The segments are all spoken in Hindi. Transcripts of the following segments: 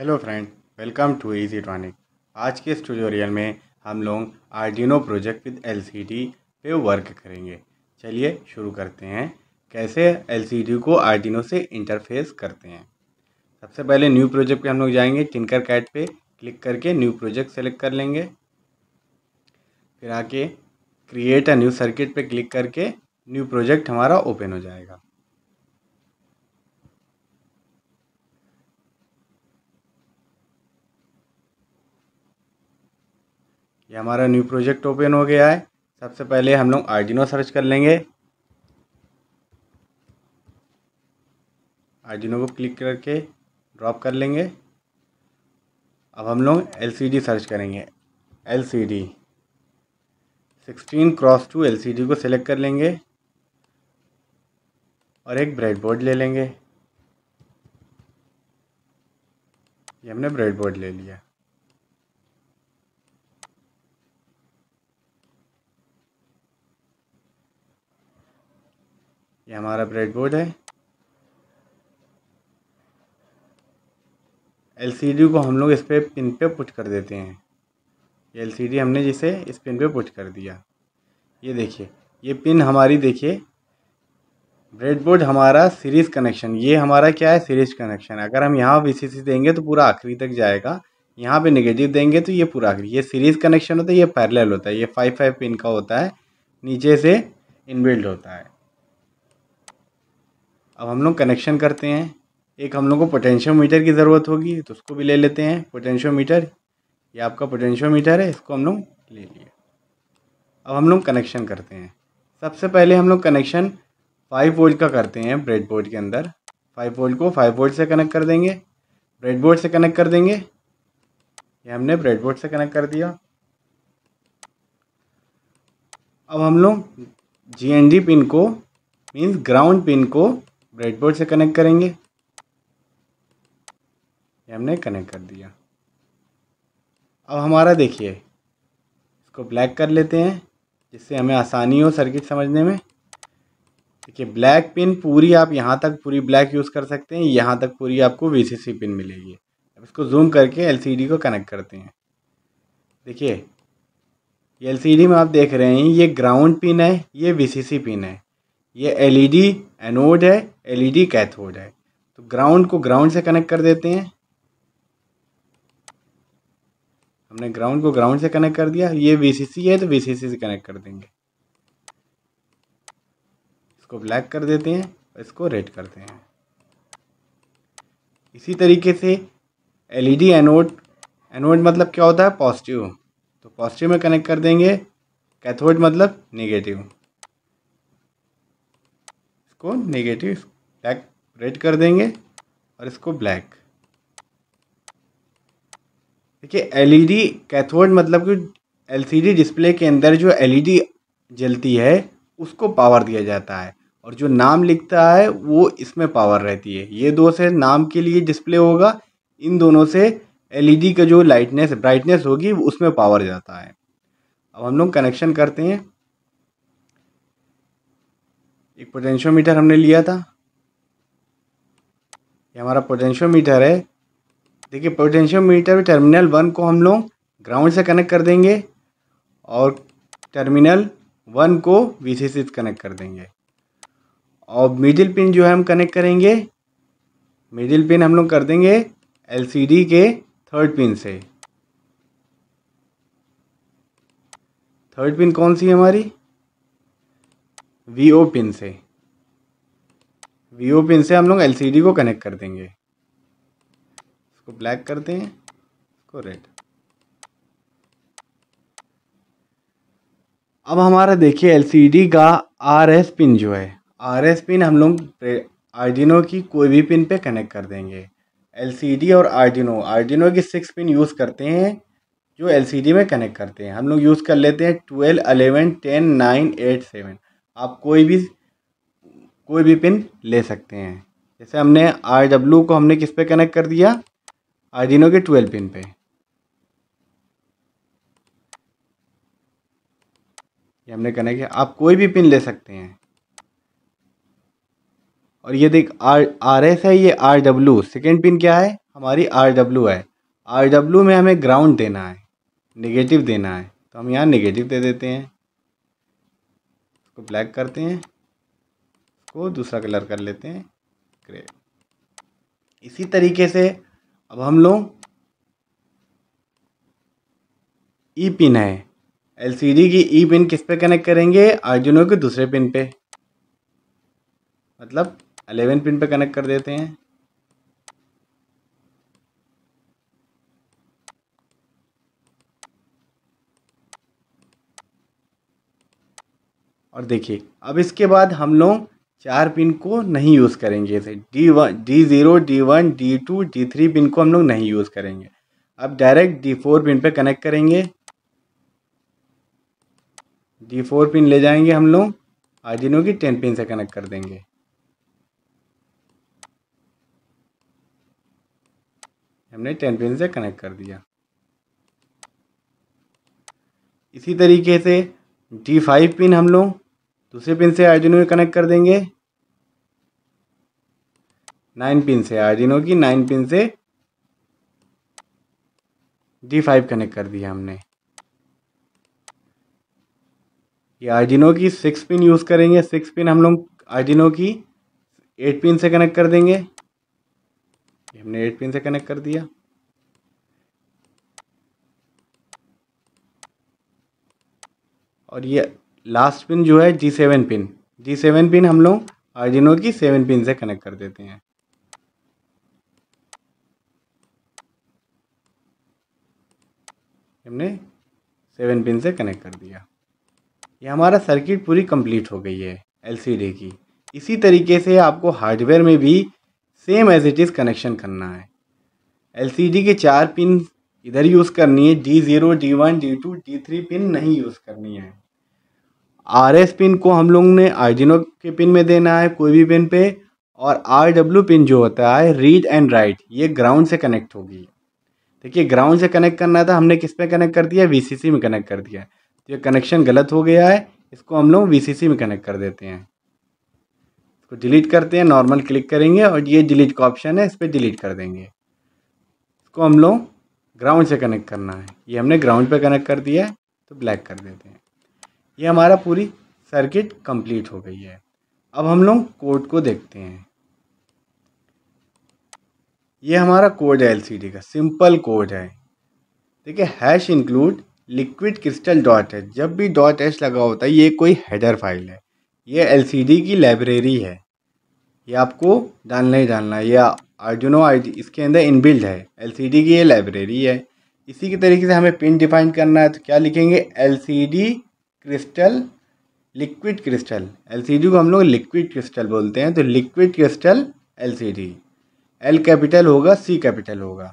hello friend welcome to easy tronic आज के इस ट्यूटोरियल में हम लोग आर्डिनो प्रोजेक्ट विद एलसीडी पे वर्क करेंगे चलिए शुरू करते हैं कैसे एलसीडी को आर्डिनो से इंटरफेस करते हैं सबसे पहले न्यू प्रोजेक्ट पे हम लोग जाएंगे टिंकर कैट पे क्लिक करके न्यू प्रोजेक्ट सेलेक्ट कर लेंगे फिर आके क्रिएट अ न्यू सर्किट पर क्लिक करके न्यू प्रोजेक्ट हमारा ओपन हो जाएगा ये हमारा न्यू प्रोजेक्ट ओपन हो गया है सबसे पहले हम लोग आर्डिनो सर्च कर लेंगे आर्डिनो को क्लिक करके ड्रॉप कर लेंगे अब हम लोग एल सर्च करेंगे एल 16 क्रॉस टू एल को सेलेक्ट कर लेंगे और एक ब्रेड बोर्ड ले लेंगे ये हमने ब्रेड बोर्ड ले लिया ये हमारा ब्रेड बोर्ड है एलसीडी को हम लोग इस पर पिन पे पुट कर देते हैं ये एलसीडी हमने जिसे इस पिन पे पुट कर दिया ये देखिए ये पिन हमारी देखिए ब्रेड बोर्ड हमारा सीरीज कनेक्शन ये हमारा क्या है सीरीज कनेक्शन अगर हम यहाँ वी देंगे तो पूरा आखिरी तक जाएगा यहाँ पे नेगेटिव देंगे तो ये पूरा आखिरी ये सीरीज कनेक्शन होता है ये पैरेलल होता है ये फाइव फाइव पिन का होता है नीचे से इनबिल्ड होता है अब हम लोग कनेक्शन करते हैं एक हम लोग को पोटेंशियोमीटर की ज़रूरत होगी तो उसको भी ले लेते हैं पोटेंशियोमीटर ये आपका पोटेंशियोमीटर है इसको हम लोग ले लिए अब हम लोग कनेक्शन करते हैं सबसे पहले हम लोग कनेक्शन फाइव वोल्ट का करते हैं ब्रेड बोर्ड के अंदर फाइव वोल्ट को फाइव वोल्ट से कनेक्ट कर देंगे ब्रेड बोर्ड से कनेक्ट कर देंगे ये हमने ब्रेड बोर्ड से कनेक्ट कर दिया अब हम लोग जी पिन को मीन्स ग्राउंड पिन को ब्रेडबोर्ड से कनेक्ट करेंगे ये हमने कनेक्ट कर दिया अब हमारा देखिए इसको ब्लैक कर लेते हैं जिससे हमें आसानी हो सर्किट समझने में देखिए ब्लैक पिन पूरी आप यहाँ तक पूरी ब्लैक यूज़ कर सकते हैं यहाँ तक पूरी आपको वीसीसी पिन मिलेगी अब इसको जूम करके एलसीडी को कनेक्ट करते हैं देखिए ये एलसीडी में आप देख रहे हैं ये ग्राउंड पिन है ये वीसीसी पिन है ये एलईडी एनोड है एलईडी कैथोड है तो ग्राउंड को ग्राउंड से कनेक्ट कर देते हैं हमने ग्राउंड को ग्राउंड से कनेक्ट कर दिया ये वीसीसी है तो वीसीसी से कनेक्ट कर देंगे इसको ब्लैक कर देते हैं और इसको रेड करते हैं इसी तरीके से एलईडी एनोड एनोड मतलब क्या होता है पॉजिटिव तो पॉजिटिव में कनेक्ट कर देंगे कैथोड मतलब नेगेटिव इसको नेगेटिव टैग रेड कर देंगे और इसको ब्लैक देखिए एलईडी कैथोड e मतलब कि एलसीडी डिस्प्ले के अंदर जो एलईडी e जलती है उसको पावर दिया जाता है और जो नाम लिखता है वो इसमें पावर रहती है ये दो से नाम के लिए डिस्प्ले होगा इन दोनों से एलईडी e का जो लाइटनेस ब्राइटनेस होगी उसमें पावर जाता है अब हम लोग कनेक्शन करते हैं एक पोटेंशियोमीटर हमने लिया था ये हमारा पोटेंशियोमीटर है देखिए पोटेंशियोमीटर टर्मिनल वन को हम लोग ग्राउंड से कनेक्ट कर देंगे और टर्मिनल वन को वीसीसी से कनेक्ट कर देंगे और मिडिल पिन जो है हम कनेक्ट करेंगे मिडिल पिन हम लोग कर देंगे एलसीडी के थर्ड पिन से थर्ड पिन कौन सी है हमारी वी ओ पिन से वी ओ पिन से हम लोग एल को कनेक्ट कर देंगे इसको ब्लैक करते हैं इसको रेड अब हमारा देखिए एलसीडी का आरएस पिन जो है आरएस पिन हम लोग आर्डिनो की कोई भी पिन पे कनेक्ट कर देंगे एलसीडी और आर्डिनो आर्डिनो की सिक्स पिन यूज़ करते हैं जो एलसीडी में कनेक्ट करते हैं हम लोग यूज़ कर लेते हैं twelve eleven ten nine eight seven आप कोई भी कोई भी पिन ले सकते हैं जैसे हमने आर डब्लू को हमने किस पे कनेक्ट कर दिया आर्डिनो के ट्वेल्व पिन पे ये हमने कनेक्ट किया आप कोई भी पिन ले सकते हैं और ये देख आर आर एस है ये आर डब्लू सेकेंड पिन क्या है हमारी आर डब्लू है आर डब्लू में हमें ग्राउंड देना है नेगेटिव देना है तो हम यहाँ नेगेटिव दे देते हैं इसको ब्लैक करते हैं इसको दूसरा कलर कर लेते हैं ग्रे इसी तरीके से अब हम लोग ई e पिन है एलसीडी की ई e पिन किस पे कनेक्ट करेंगे आर्जुनो के दूसरे पिन पे मतलब अलेवन पिन पे कनेक्ट कर देते हैं और देखिए अब इसके बाद हम लोग चार पिन को नहीं यूज़ करेंगे इसे D one D zero D one D two D three pin को हम लोग नहीं यूज़ करेंगे अब डायरेक्ट डी फोर पिन पे कनेक्ट करेंगे डी फोर पिन ले जाएंगे हम लोग आर्डिनो की टेन पिन से कनेक्ट कर देंगे हमने टेन पिन से कनेक्ट कर दिया इसी तरीके से डी फाइव पिन हम लोग दूसरे पिन से आर्जिनो में कनेक्ट कर देंगे नाइन पिन से आर्जिनो की नाइन पिन से डी फाइव कनेक्ट कर दिया हमने ये आर्जिनो की सिक्स पिन यूज़ करेंगे सिक्स पिन हम लोग आर्जिनो की एट पिन से कनेक्ट कर देंगे हमने एट पिन से कनेक्ट कर दिया और ये लास्ट पिन जो है G seven pin G seven pin हम लोग आर्जिनो की सेवन पिन से कनेक्ट कर देते हैं हमने सेवन पिन से कनेक्ट कर दिया ये हमारा सर्किट पूरी कंप्लीट हो गई है एलसीडी की इसी तरीके से आपको हार्डवेयर में भी same as it is connection करना है एलसीडी के चार पिन इधर यूज़ करनी है D zero D one D two D three pin नहीं यूज़ करनी है आर एस पिन को हम लोग ने आर्जिनो के पिन में देना है कोई भी पिन पे और आर डब्ल्यू पिन जो होता है रीड एंड राइट ये ग्राउंड से कनेक्ट होगी देखिए ग्राउंड से कनेक्ट करना था हमने किस पे कनेक्ट कर दिया सी में कनेक्ट कर दिया तो ये कनेक्शन गलत हो गया है इसको हम लोग सी में कनेक्ट कर देते हैं इसको डिलीट करते हैं नॉर्मल क्लिक करेंगे और ये डिलीट का ऑप्शन है इस पर डिलीट कर देंगे इसको हम लोग ग्राउंड से कनेक्ट करना है ये हमने ग्राउंड पे कनेक्ट कर दिया है तो ब्लैक कर देते हैं ये हमारा पूरी सर्किट कंप्लीट हो गई है अब हम लोग कोड को देखते हैं ये हमारा कोड है एलसीडी का सिंपल कोड है देखिए hash include liquid crystal dot है जब भी डॉट एच लगा होता है ये कोई हेडर फाइल है ये एलसीडी की लाइब्रेरी है ये आपको डालना ही डालना है या आर्जुनो आई इसके अंदर इनबिल्ड है एलसीडी की ये लाइब्रेरी है इसी के तरीके से हमें पिन डिफाइन करना है तो क्या लिखेंगे LCD crystal liquid crystal LCD को हम लोग लिक्विड क्रिस्टल बोलते हैं तो liquid crystal LCD L capital होगा सी कैपिटल होगा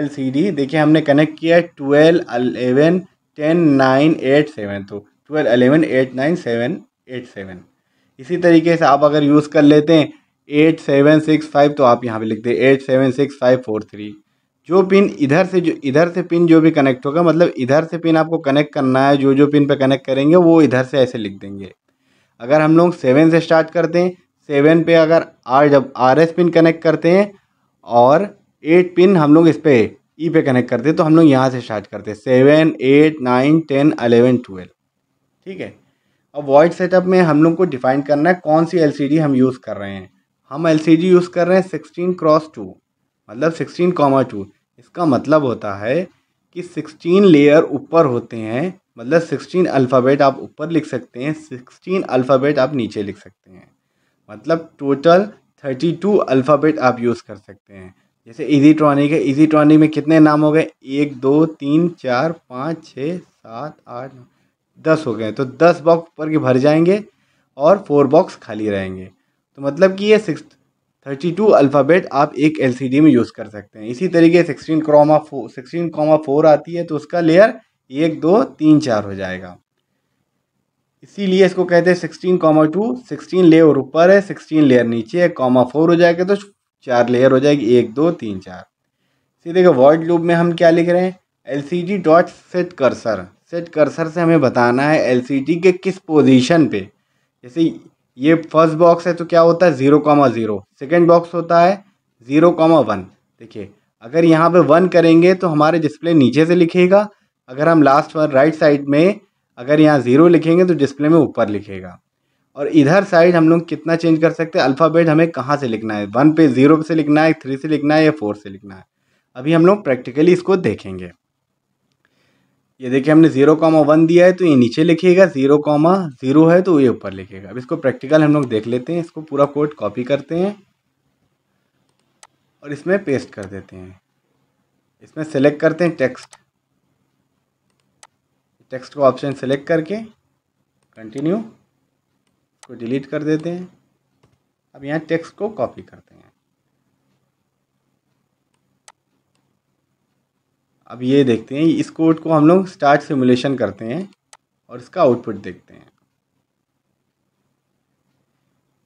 एलसीडी देखिए हमने कनेक्ट किया है twelve eleven ten nine eight seven तो twelve eleven eight nine seven eight seven इसी तरीके से आप अगर यूज़ कर लेते हैं एट सेवन सिक्स फाइव तो आप यहाँ पे लिखते हैं eight seven six five four three जो पिन इधर से जो इधर से पिन जो भी कनेक्ट होगा मतलब इधर से पिन आपको कनेक्ट करना है जो जो पिन पे कनेक्ट करेंगे वो इधर से ऐसे लिख देंगे अगर हम लोग सेवन से स्टार्ट करते हैं सेवन पे अगर आर जब आर एस पिन कनेक्ट करते हैं और एट पिन हम लोग इस पर ई पे कनेक्ट e करते हैं तो हम लोग यहाँ से स्टार्ट करते हैं seven eight nine ten eleven twelve ठीक है अब वॉइड सेटअप में हम लोग को डिफाइन करना है कौन सी डी हम यूज़ कर रहे हैं हम डी यूज़ कर रहे हैं सिक्सटीन क्रॉस टू मतलब सिक्सटीन कॉमा टू इसका मतलब होता है कि सिक्सटीन लेयर ऊपर होते हैं मतलब सिक्सटीन अल्फ़ाबेट आप ऊपर लिख सकते हैं सिक्सटीन अल्फ़ाबेट आप नीचे लिख सकते हैं मतलब टोटल थर्टी टू अल्फ़ाबेट आप यूज़ कर सकते हैं जैसे इजी ट्रॉनिक है इजी ट्रॉनिक में कितने नाम हो गए एक दो तीन चार पाँच छः सात आठ दस हो गए तो दस बॉक्स ऊपर के भर जाएंगे और फोर बॉक्स खाली रहेंगे तो मतलब कि ये सिक्स थर्टी टू अल्फ़ाबेट आप एक एल में यूज़ कर सकते हैं इसी तरीके sixteen comma four sixteen comma four आती है तो उसका लेयर एक दो तीन चार हो जाएगा इसीलिए इसको कहते हैं sixteen comma two sixteen layer ऊपर है सिक्सटीन लेयर नीचे है कॉमा फोर हो जाएगा तो चार लेयर हो जाएगी एक दो तीन चार इसी देखिए वर्ड लूप में हम क्या लिख रहे हैं L C D dot set cursor set cursor से हमें बताना है एल सी डी के किस पोजिशन पर जैसे ये फर्स्ट बॉक्स है तो क्या होता है zero comma zero second box होता है ज़ीरो कॉमा वन देखिए अगर यहाँ पे वन करेंगे तो हमारे डिस्प्ले नीचे से लिखेगा अगर हम लास्ट पर राइट साइड में अगर यहाँ ज़ीरो लिखेंगे तो डिस्प्ले में ऊपर लिखेगा और इधर साइड हम लोग कितना चेंज कर सकते हैं अल्फ़ाबेट हमें कहाँ से लिखना है वन पे ज़ीरो से लिखना है थ्री से लिखना है या फोर से लिखना है अभी हम लोग प्रैक्टिकली इसको देखेंगे ये देखिए हमने जीरो कॉमा वन दिया है तो ये नीचे लिखिएगा जीरो कॉमा जीरो है तो ये ऊपर लिखिएगा अब इसको प्रैक्टिकल हम लोग देख लेते हैं इसको पूरा कोड कॉपी करते हैं और इसमें पेस्ट कर देते हैं इसमें सेलेक्ट करते हैं टेक्स्ट टेक्स्ट को ऑप्शन सेलेक्ट करके कंटिन्यू इसको डिलीट कर देते हैं अब यहाँ टेक्स्ट को कॉपी करते हैं अब ये देखते हैं इस कोड को हम लोग स्टार्ट सिमुलेशन करते हैं और इसका आउटपुट देखते हैं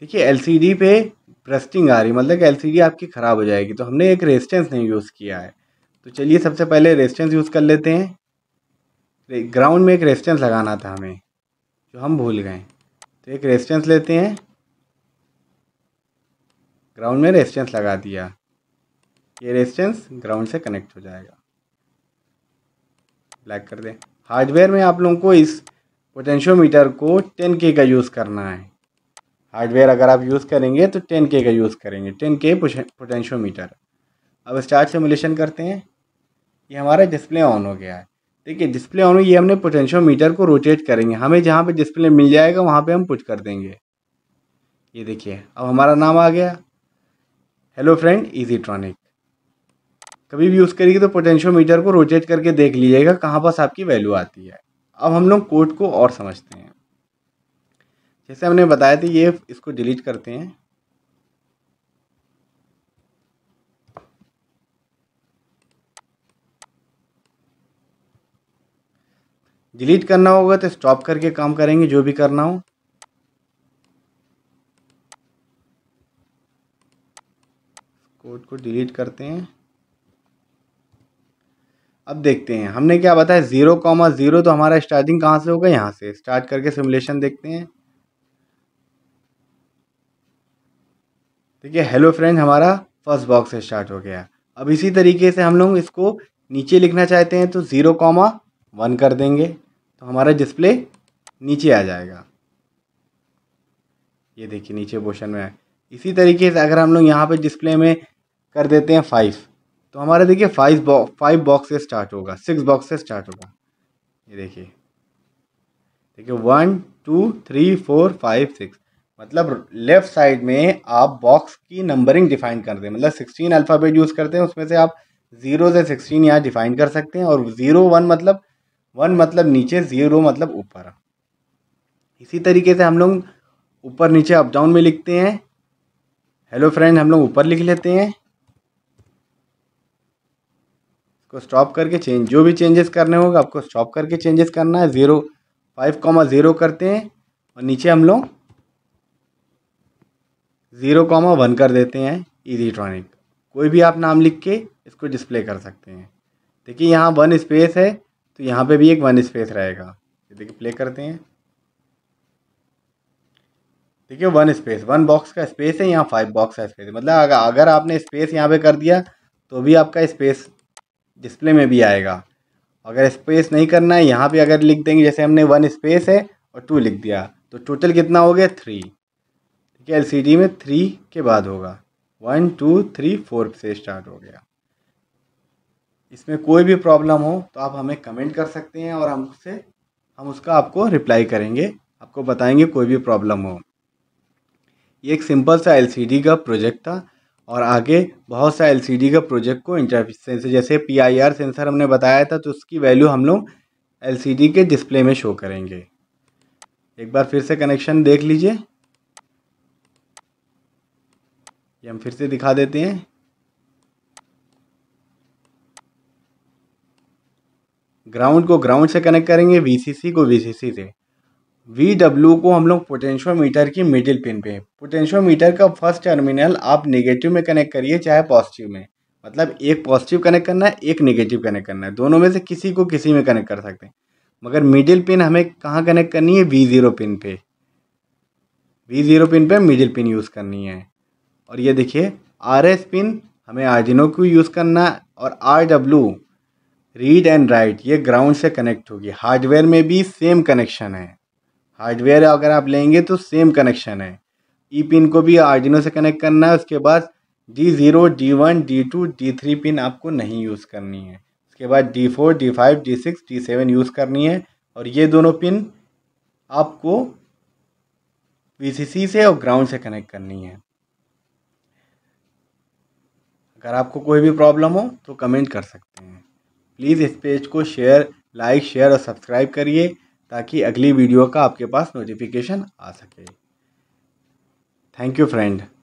देखिए एलसीडी पे ब्रस्टिंग आ रही मतलब एलसीडी आपकी ख़राब हो जाएगी तो हमने एक रेजिस्टेंस नहीं यूज़ किया है तो चलिए सबसे पहले रेजिस्टेंस यूज़ कर लेते हैं ग्राउंड में एक रेजिस्टेंस लगाना था हमें जो हम भूल गए तो एक रेजिस्टेंस लेते हैं ग्राउंड में रेजिस्टेंस लगा दिया ये रेजिस्टेंस ग्राउंड से कनेक्ट हो जाएगा ब्लैक कर दें हार्डवेयर में आप लोगों को इस पोटेंशियोमीटर को के का यूज़ करना है हार्डवेयर अगर आप यूज़ करेंगे तो के का यूज़ करेंगे के पोटेंशियोमीटर अब स्टार्ट सिमुलेशन करते हैं ये हमारा डिस्प्ले ऑन हो गया है देखिए डिस्प्ले ऑन हुई ये हमने पोटेंशियोमीटर को रोटेट करेंगे हमें जहाँ पे डिस्प्ले मिल जाएगा वहाँ पे हम पुट कर देंगे ये देखिए अब हमारा नाम आ गया हेलो फ्रेंड इजी ट्रॉनिक कभी भी यूज़ करेगी तो मीटर को रोटेट करके देख लीजिएगा कहाँ पास आपकी वैल्यू आती है अब हम लोग कोड को और समझते हैं जैसे हमने बताया था ये इसको डिलीट करते हैं डिलीट करना होगा तो स्टॉप करके काम करेंगे जो भी करना हो कोड को डिलीट करते हैं अब देखते हैं हमने क्या बताया ज़ीरो कॉमा ज़ीरो तो हमारा स्टार्टिंग कहाँ से होगा यहाँ से स्टार्ट करके सिमुलेशन देखते हैं देखिए हेलो फ्रेंड हमारा फर्स्ट बॉक्स से स्टार्ट हो गया अब इसी तरीके से हम लोग इसको नीचे लिखना चाहते हैं तो ज़ीरो कॉमा वन कर देंगे तो हमारा डिस्प्ले नीचे आ जाएगा ये देखिए नीचे पोर्शन में इसी तरीके से अगर हम लोग यहाँ पर डिस्प्ले में कर देते हैं फाइव तो हमारा देखिए फाइव बॉक्स फाइव बॉक्स से स्टार्ट होगा सिक्स बॉक्स से स्टार्ट होगा ये देखिए देखिए one two three four five six मतलब लेफ्ट साइड में आप बॉक्स की नंबरिंग डिफाइन करते हैं मतलब सिक्सटीन अल्फ़ाबेट यूज़ करते हैं उसमें से आप ज़ीरो से सिक्सटीन यहाँ डिफाइन कर सकते हैं और ज़ीरो वन मतलब वन मतलब नीचे ज़ीरो मतलब ऊपर इसी तरीके से हम लोग ऊपर नीचे अप डाउन में लिखते हैं हेलो फ्रेंड हम लोग ऊपर लिख लेते हैं इसको स्टॉप करके चेंज जो भी चेंजेस करने होगा आपको स्टॉप करके चेंजेस करना है ज़ीरो फाइव कॉमा ज़ीरो करते हैं और नीचे हम लोग ज़ीरो कॉमा वन कर देते हैं ट्रॉनिक कोई भी आप नाम लिख के इसको डिस्प्ले कर सकते हैं देखिए यहाँ वन स्पेस है तो यहाँ पे भी एक वन स्पेस रहेगा देखिए प्ले करते हैं देखिए वन स्पेस वन बॉक्स का स्पेस है यहाँ फाइव बॉक्स का स्पेस मतलब अगर अगर आपने स्पेस यहाँ पे कर दिया तो भी आपका स्पेस डिस्प्ले में भी आएगा अगर स्पेस नहीं करना है यहाँ पे अगर लिख देंगे जैसे हमने वन स्पेस है और टू लिख दिया तो टोटल कितना हो गया थ्री ठीक है एलसीडी में थ्री के बाद होगा वन टू थ्री फोर से स्टार्ट हो गया इसमें कोई भी प्रॉब्लम हो तो आप हमें कमेंट कर सकते हैं और हमसे हम उसका आपको रिप्लाई करेंगे आपको बताएंगे कोई भी प्रॉब्लम हो ये एक सिंपल सा एलसीडी का प्रोजेक्ट था और आगे बहुत सा एलसीडी का प्रोजेक्ट को इंटरफेस सेंसर जैसे पीआईआर सेंसर हमने बताया था तो उसकी वैल्यू हम लोग एलसीडी के डिस्प्ले में शो करेंगे एक बार फिर से कनेक्शन देख लीजिए ये हम फिर से दिखा देते हैं ग्राउंड को ग्राउंड से कनेक्ट करेंगे वीसीसी को वीसीसी से वी डब्ल्यू को हम लोग मीटर की मिडिल पिन पे मीटर का फर्स्ट टर्मिनल आप नेगेटिव में कनेक्ट करिए चाहे पॉजिटिव में मतलब एक पॉजिटिव कनेक्ट करना है एक नेगेटिव कनेक्ट करना है दोनों में से किसी को किसी में कनेक्ट कर सकते हैं मगर मिडिल पिन हमें कहाँ कनेक्ट करनी है वी ज़ीरो पिन पे वी ज़ीरो पिन पे मिडिल पिन यूज़ करनी है और ये देखिए आर एस पिन हमें आर्जिनो को यूज़ करना है और R W read and write ये ग्राउंड से कनेक्ट होगी हार्डवेयर में भी सेम कनेक्शन है हार्डवेयर अगर आप लेंगे तो सेम कनेक्शन है ई पिन को भी आर्डिनो से कनेक्ट करना है उसके बाद D zero D one D two D three pin आपको नहीं यूज़ करनी है उसके बाद D four D five D six D seven use करनी है और ये दोनों पिन आपको सी से और ग्राउंड से कनेक्ट करनी है अगर आपको कोई भी प्रॉब्लम हो तो कमेंट कर सकते हैं प्लीज़ इस पेज को शेयर लाइक शेयर और सब्सक्राइब करिए ताकि अगली वीडियो का आपके पास नोटिफिकेशन आ सके थैंक यू फ्रेंड